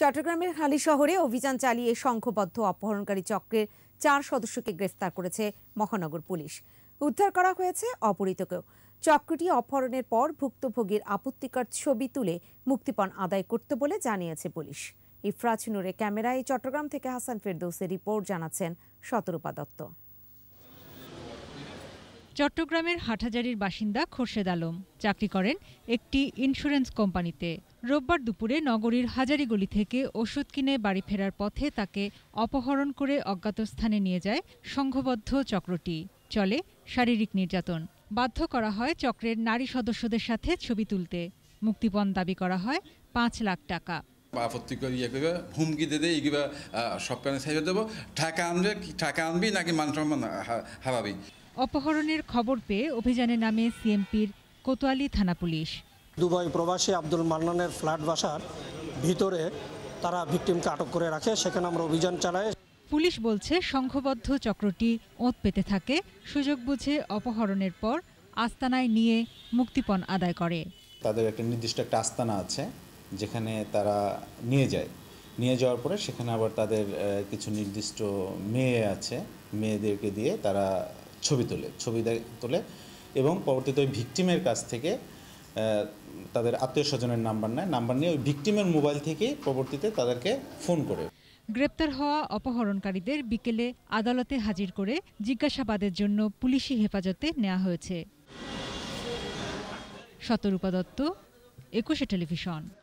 চট্টগ্রামের হালি শহরে অভিযান চালিয়ে সংঘবদ্ধ অপহরণকারী চক্রের চার সদস্যকে গ্রেফতার করেছে মহানগর পুলিশ উদ্ধার করা হয়েছে অপরিতকেও চক্রটি অপহরণের পর ভুক্তভোগীর আপত্তিকর ছবি তুলে মুক্তিপণ আদায় করতে বলে জানিয়েছে পুলিশ ইফরাজ নূরে ক্যামেরায় চট্টগ্রাম থেকে হাসান ফেরদৌসের রিপোর্ট জানাচ্ছেন সতরূপা দত্ত চট্টগ্রামের হাটহাজারির বাসিন্দা খোরশেদ আলম চাকরি করেন একটি ইন্স্যুরেন্স কোম্পানিতে রোববার দুপুরে নগরীর হাজারিগলি থেকে ওষুধ কিনে বাড়ি ফেরার পথে তাকে অপহরণ করে অজ্ঞাত স্থানে নিয়ে যায় সংঘবদ্ধ চক্রটি চলে শারীরিক নির্যাতন বাধ্য করা হয় চক্রের নারী সদস্যদের সাথে ছবি তুলতে মুক্তিপণ দাবি করা হয় পাঁচ লাখ টাকা আপত্তি ইয়ে করবে হুমকি দিয়ে দেয় সব দেবো টাকা আনবে টাকা আনবি নাকি মান সম্মান হারাবি অপহরণের খবর পেয়ে অভিযানে নামে সিএমপির কোতোয়ালি থানা পুলিশ দুবাই প্রবাসী আব্দুল মান্নানের ফ্ল্যাট বাসার ভিতরে তারা ভিকটিমকে আটক করে রাখে সেখানে আমরা অভিযান চালাই পুলিশ বলছে সংঘবদ্ধ চক্রটি ওঁত পেতে থাকে সুযোগ বুঝে অপহরণের পর আস্তানায় নিয়ে মুক্তিপণ আদায় করে তাদের একটা নির্দিষ্ট একটা আস্তানা আছে যেখানে তারা নিয়ে যায় নিয়ে যাওয়ার পরে সেখানে আবার তাদের কিছু নির্দিষ্ট মেয়ে আছে মেয়েদেরকে দিয়ে তারা ছবি তোলে ছবি তোলে এবং পরবর্তীতে ওই ভিকটিমের কাছ থেকে তাদের আত্মীয় স্বজনের নাম্বার নেয় নাম্বার নিয়ে ওই ভিকটিমের মোবাইল থেকেই পরবর্তীতে তাদেরকে ফোন করে গ্রেপ্তার হওয়া অপহরণকারীদের বিকেলে আদালতে হাজির করে জিজ্ঞাসাবাদের জন্য পুলিশি হেফাজতে নেওয়া হয়েছে শতরূপা দত্ত একুশে টেলিভিশন